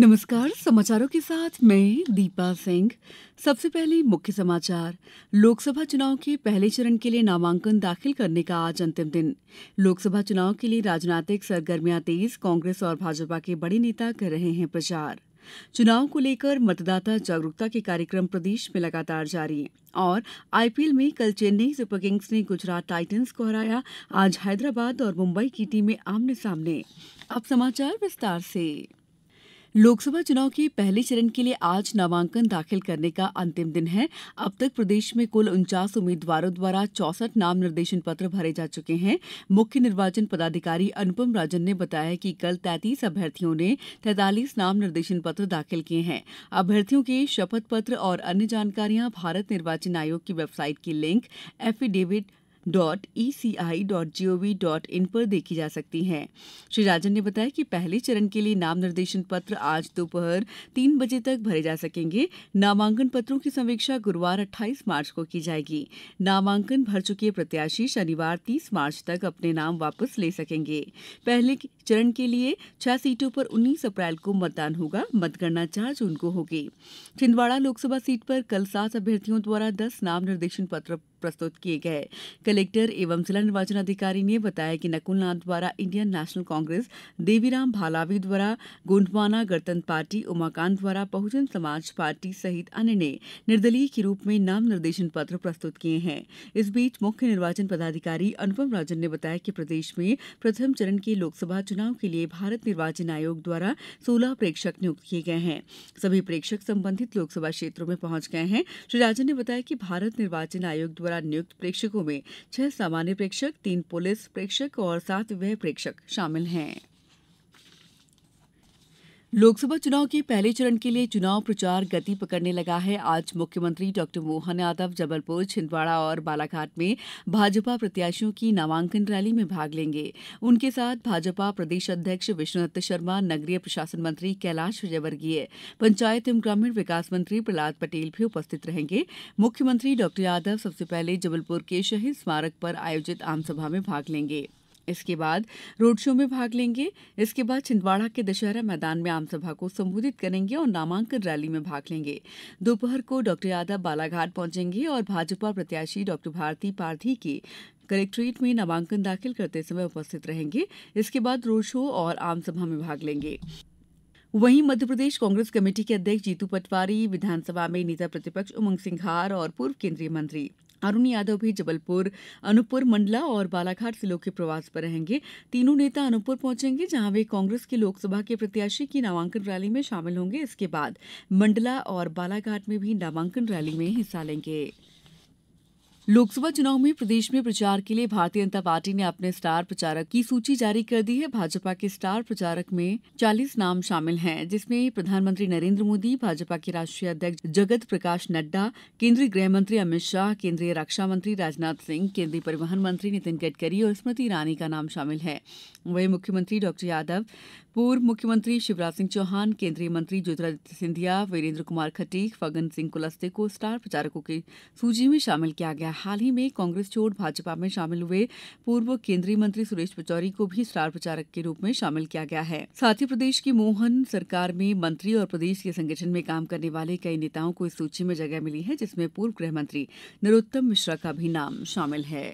नमस्कार समाचारों के साथ मैं दीपा सिंह सबसे पहले मुख्य समाचार लोकसभा चुनाव के पहले चरण के लिए नामांकन दाखिल करने का आज अंतिम दिन लोकसभा चुनाव के लिए राजनीतिक सरगर्मियां तेज कांग्रेस और भाजपा के बड़े नेता कर रहे हैं प्रचार चुनाव को लेकर मतदाता जागरूकता के कार्यक्रम प्रदेश में लगातार जारी और आईपीएल में कल चेन्नई सुपर किंग्स ने गुजरात टाइटंस को हराया आज हैदराबाद और मुंबई की टीमें आमने सामने अब समाचार विस्तार से लोकसभा चुनाव के पहले चरण के लिए आज नामांकन दाखिल करने का अंतिम दिन है अब तक प्रदेश में कुल उनचास उम्मीदवारों द्वारा चौसठ नाम निर्देशन पत्र भरे जा चुके हैं मुख्य निर्वाचन पदाधिकारी अनुपम राजन ने बताया कि कल तैंतीस अभ्यर्थियों ने तैतालीस नाम निर्देशन पत्र दाखिल किए हैं अभ्यर्थियों के शपथ पत्र और अन्य जानकारियां भारत निर्वाचन आयोग की वेबसाइट की link affidavit dot C I dot G O V dot in पर देखी जा सकती हैं श्री राजन ने बताया कि पहले चरण के लिए नाम निर्देशन पत्र आज दोपहर तीन बजे तक भरे जा सकेंगे नामांकन पत्रों की समीक्षा गुरुवार अट्ठाईस मार्च को की जाएगी नामांकन भर चुके प्रत्याशी शनिवार तीस मार्च तक अपने नाम वापस ले सकेंगे पहले चरण के लिए छह सीटों पर उन्नीस अप्रैल को मतदान होगा मतगणना चार जून को होगी छिंदवाड़ा लोकसभा सीट पर कल सात अभ्यर्थियों द्वारा दस नाम निर्देशन पत्र प्रस्तुत किए गए कलेक्टर एवं जिला निर्वाचन अधिकारी ने बताया कि नकुल नाथ द्वारा Indian National Congress Deviram Bhalavi द्वारा गोंडवाना गणतंत्र पार्टी उमाकांत द्वारा बहुजन समाज पार्टी सहित अन्य ने निर्दलीय के रूप में नाम निर्देशन पत्र प्रस्तुत किए हैं इस बीच मुख्य निर्वाचन पदाधिकारी अनुपम राजन ने बताया कि प्रदेश में प्रथम चरण के लोकसभा चुनाव योजनाओं के लिए भारत निर्वाचन आयोग द्वारा सोलह प्रेक्षक नियुक्त किये गये हैं सभी प्रेक्षक संबंधित लोकसभा क्षेत्रों में पहुंच गये हैं श्री राजन ने बताया कि भारत निर्वाचन आयोग द्वारा नियुक्त प्रेक्षकों में छह सामान्य प्रेक्षक तीन पुलिस प्रेक्षक और सात व्यय प्रेक्षक शामिल हैं लोकसभा चुनाव के पहले चरण के लिए चुनाव प्रचार गति पकड़ने लगा है आज मुख्यमंत्री डॉ मोहन यादव जबलपुर छिंदवाड़ा और बालाघाट में भाजपा प्रत्याशियों की नामांकन रैली में भाग लेंगे उनके साथ भाजपा प्रदेश अध्यक्ष विष्णुदत्त शर्मा नगरीय प्रशासन मंत्री कैलाश विजयवर्गीय पंचायत एवं ग्रामीण विकास मंत्री प्रहलाद पटेल भी उपस्थित रहेंगे मुख्यमंत्री डॉ यादव सबसे पहले जबलपुर के शहीद स्मारक पर आयोजित आमसभा में भाग लेंगे इसके बाद रोड शो में भाग लेंगे इसके बाद छिंदवाड़ा के दशहरा मैदान में आमसभा को संबोधित करेंगे और नामांकन रैली में भाग लेंगे दोपहर को डॉ यादव बालाघाट पहुंचेंगे और भाजपा प्रत्याशी डॉ भारती पारधी के कलेक्ट्रेट में नामांकन दाखिल करते समय उपस्थित रहेंगे इसके बाद रोड शो और आमसभा में भाग लेंगे वहीं मध्यप्रदेश कांग्रेस कमेटी के अध्यक्ष जीतू पटवारी विधानसभा में नेता प्रतिपक्ष उमंग सिंघार और पूर्व केंद्रीय मंत्री अरुण यादव भी जबलपुर अनूपपुर मंडला और बालाघाट जिलों के प्रवास पर रहेंगे तीनों नेता अनूपपुर पहुंचेंगे जहां वे कांग्रेस के लोकसभा के प्रत्याशी की नामांकन रैली में शामिल होंगे इसके बाद मंडला और बालाघाट में भी नामांकन रैली में हिस्सा लेंगे लोकसभा चुनाव में प्रदेश में प्रचार के लिए भारतीय जनता पार्टी ने अपने स्टार प्रचारक की सूची जारी कर दी है भाजपा के स्टार प्रचारक में 40 नाम शामिल हैं जिसमें प्रधानमंत्री नरेंद्र मोदी भाजपा के राष्ट्रीय अध्यक्ष जगत प्रकाश नड्डा केंद्रीय गृह मंत्री अमित शाह केंद्रीय रक्षा मंत्री राजनाथ सिंह केंद्रीय परिवहन मंत्री नितिन गडकरी और स्मृति ईरानी का नाम शामिल है वहीं मुख्यमंत्री डॉक्टर यादव पूर्व मुख्यमंत्री शिवराज सिंह चौहान केंद्रीय मंत्री ज्योतिरादित्य सिंधिया वीरेंद्र कुमार खटीक फगन सिंह कुलस्ते को स्टार प्रचारकों की सूची में शामिल किया गया है हाल ही में कांग्रेस छोड़ भाजपा में शामिल हुए पूर्व केंद्रीय मंत्री सुरेश पचौरी को भी स्टार प्रचारक के रूप में शामिल किया गया है साथ ही प्रदेश की मोहन सरकार में मंत्री और प्रदेश के संगठन में काम करने वाले कई नेताओं को इस सूची में जगह मिली है जिसमें पूर्व गृह मंत्री नरोत्तम मिश्रा का भी नाम शामिल है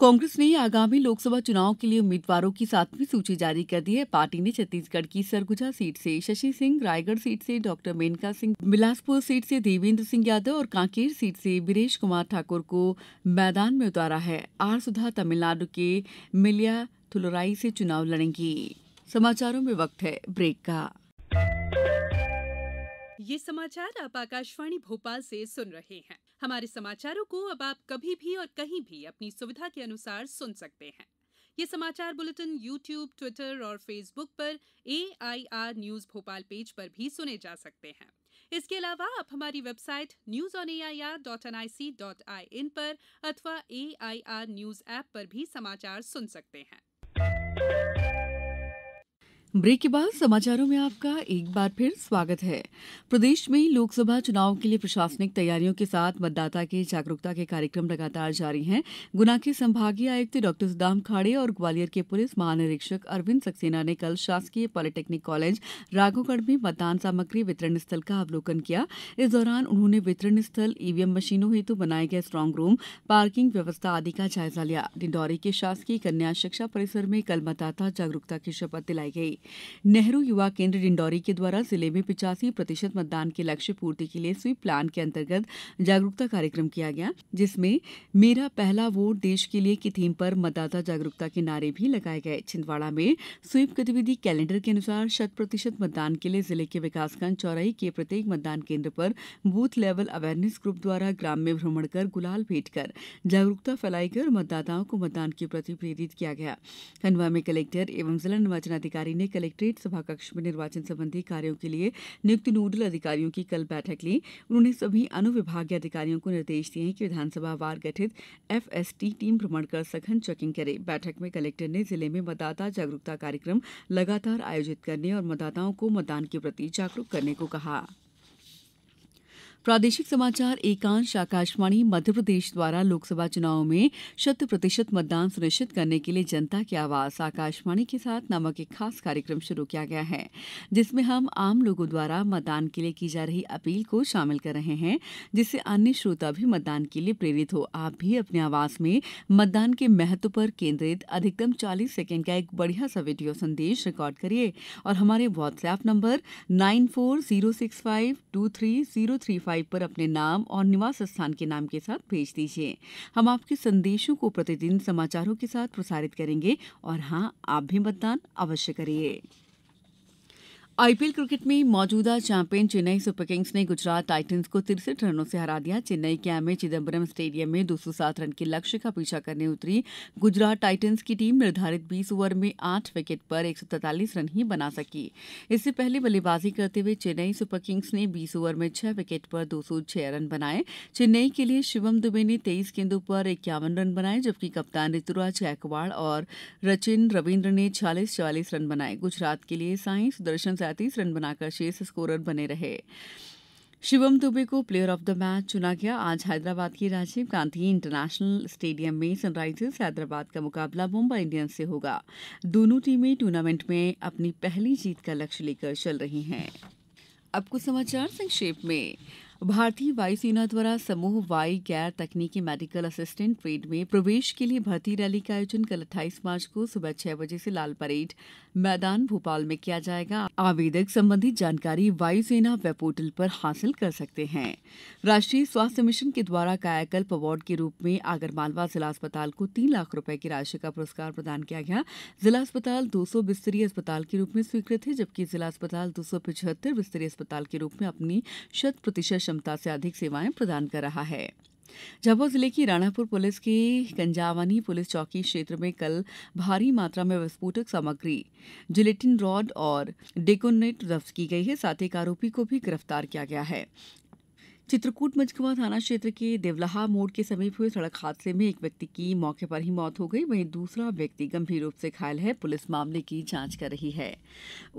कांग्रेस ने आगामी लोकसभा चुनाव के लिए उम्मीदवारों की सातवीं सूची जारी कर दी है पार्टी ने छत्तीसगढ़ की सरगुजा सीट से शशि सिंह रायगढ़ सीट से डॉक्टर मेनका सिंह बिलासपुर सीट से देवेंद्र सिंह यादव और कांकेर सीट से बीरेश कुमार ठाकुर को मैदान में उतारा है आर सुधा तमिलनाडु के मिलिया थुलराई से चुनाव लड़ेंगी समाचारों में वक्त है ब्रेक का ये समाचार आप आकाशवाणी भोपाल से सुन रहे हैं हमारे समाचारों को अब आप कभी भी और कहीं भी अपनी सुविधा के अनुसार सुन सकते हैं ये समाचार बुलेटिन यूट्यूब ट्विटर और फेसबुक पर ए न्यूज भोपाल पेज पर भी सुने जा सकते हैं इसके अलावा आप हमारी website news on A I R dot N I C dot I N पर अथवा A I R news app पर भी समाचार सुन सकते हैं ब्रेक के बाद समाचारों में आपका एक बार फिर स्वागत है प्रदेश में लोकसभा चुनाव के लिए प्रशासनिक तैयारियों के साथ मतदाता के जागरूकता के कार्यक्रम लगातार जारी हैं गुना के संभागीय आयुक्त डॉ सुदाम खाड़े और ग्वालियर के पुलिस महानिरीक्षक अरविंद सक्सेना ने कल शासकीय पॉलिटेक्निक कॉलेज राघोगढ़ में मतदान सामग्री वितरण स्थल का अवलोकन किया इस दौरान उन्होंने वितरण स्थल ईवीएम मशीनों हेतु बनाए गए स्ट्रांग रूम पार्किंग व्यवस्था आदि का जायजा लिया डिंडौरी के शासकीय कन्या शिक्षा परिसर में कल मतदाता जागरूकता की शपथ दिलाई गई नेहरू युवा केंद्र डिंडौरी के द्वारा जिले में पिचासी प्रतिशत मतदान के लक्ष्य पूर्ति के लिए स्वीप प्लान के अंतर्गत जागरूकता कार्यक्रम किया गया जिसमें मेरा पहला वोट देश के लिए की थीम पर मतदाता जागरूकता के नारे भी लगाए गए छिंदवाड़ा में स्वीप गतिविधि कैलेंडर के अनुसार शत प्रतिशत मतदान के लिए जिले के विकासखंड चौराई के प्रत्येक मतदान केंद्र पर बूथ लेवल अवेयरनेस ग्रुप द्वारा ग्राम में भ्रमण कर गुलाल भेंट कर जागरूकता फैलाई कर मतदाताओं को मतदान के प्रति प्रेरित किया गया खंडवा में कलेक्टर एवं जिला निर्वाचन अधिकारी ने कलेक्ट्रेट सभाकक्ष में निर्वाचन संबंधी कार्यों के लिए नियुक्त नोडल अधिकारियों की कल बैठक ली उन्होंने सभी अनुविभागीय अधिकारियों को निर्देश दिए कि विधानसभा वार गठित एफएसटी टीम भ्रमण कर सघन चेकिंग करे बैठक में कलेक्टर ने जिले में मतदाता जागरूकता कार्यक्रम लगातार आयोजित करने और मतदाताओं को मतदान के प्रति जागरूक करने को कहा प्रादेशिक समाचार एकांश आकाशवाणी मध्यप्रदेश द्वारा लोकसभा चुनावों में शत प्रतिशत मतदान सुनिश्चित करने के लिए जनता की आवाज आकाशवाणी के साथ नामक एक खास कार्यक्रम शुरू किया गया है जिसमें हम आम लोगों द्वारा मतदान के लिए की जा रही अपील को शामिल कर रहे हैं जिससे अन्य श्रोता भी मतदान के लिए प्रेरित हो आप भी अपनी आवाज में मतदान के महत्व पर केंद्रित अधिकतम चालीस सेकेंड का एक बढ़िया सा वीडियो संदेश रिकॉर्ड करिए और हमारे WhatsApp number nine four zero six five two three zero three five website पर अपने नाम और निवास स्थान के नाम के साथ भेज दीजिए हम आपके संदेशों को प्रतिदिन समाचारों के साथ प्रसारित करेंगे और हाँ आप भी मतदान अवश्य करिए आईपीएल क्रिकेट में मौजूदा चैंपियन चेन्नई सुपर किंग्स ने गुजरात टाइटंस को तिरसठ रनों से हरा दिया चेन्नई के एम चिदम्बरम स्टेडियम में 207 रन के लक्ष्य का पीछा करने उतरी गुजरात टाइटंस की टीम निर्धारित 20 ओवर में 8 विकेट पर 143 रन ही बना सकी इससे पहले बल्लेबाजी करते हुए चेन्नई सुपर किंग्स ने बीस ओवर में छह विकेट पर दो रन बनाए चेन्नई के लिए शिवम दुबे ने तेईस गेंदों पर इक्यावन रन बनाए जबकि कप्तान ऋतुराज गायकवाड़ और रचिन रविन्द्र ने छियालीस चवालीस रन बनाए गुजरात के लिए साई सुदर्शन सैंतीस रन बनाकर शेष स्कोरर बने रहे शिवम दुबे को प्लेयर ऑफ द मैच चुना गया आज हैदराबाद के राजीव गांधी इंटरनेशनल स्टेडियम में सनराइजर्स हैदराबाद का मुकाबला मुंबई इंडियंस से होगा दोनों टीमें टूर्नामेंट में अपनी पहली जीत का लक्ष्य लेकर चल रही हैं अब कुछ समाचार संक्षेप में भारतीय वायुसेना द्वारा समूह वाई गैर तकनीकी मेडिकल असिस्टेंट ट्रेड में प्रवेश के लिए भर्ती रैली का आयोजन कल अट्ठाईस मार्च को सुबह छह बजे से लाल परेड मैदान भोपाल में किया जाएगा आवेदक संबंधित जानकारी वायुसेना वेब पोर्टल पर हासिल कर सकते हैं राष्ट्रीय स्वास्थ्य मिशन के द्वारा कायाकल्प अवार्ड के रूप में आगरमालवा जिला अस्पताल को तीन लाख रूपये की राशि का पुरस्कार प्रदान किया गया जिला अस्पताल दो बिस्तरीय अस्पताल के रूप में स्वीकृत है जबकि जिला अस्पताल दो बिस्तरीय अस्पताल के रूप में अपनी शत प्रतिशत क्षमता से अधिक सेवाएं प्रदान कर रहा है झाबुआ जिले की राणापुर पुलिस के कंजावानी पुलिस चौकी क्षेत्र में कल भारी मात्रा में विस्फोटक सामग्री जिलेटिन रॉड और डेकोनेट जब्त की गई है साथ ही एक आरोपी को भी गिरफ्तार किया गया है चित्रकूट मझकुआ थाना क्षेत्र के देवलाहा मोड़ के समीप हुए सड़क हादसे में एक व्यक्ति की मौके पर ही मौत हो गई वहीं दूसरा व्यक्ति गंभीर रूप से घायल है पुलिस मामले की जांच कर रही है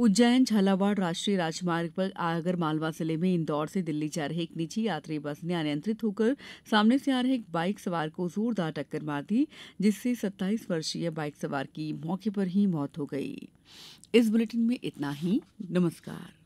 उज्जैन झालावाड़ राष्ट्रीय राजमार्ग पर आगर मालवा जिले में इंदौर से दिल्ली जा रहे एक निजी यात्री बस ने अनियंत्रित होकर सामने से आ रहे एक बाइक सवार को जोरदार टक्कर मार दी जिससे सत्ताईस वर्षीय बाइक सवार की मौके पर ही मौत हो गई इस बुलेटिन में इतना ही नमस्कार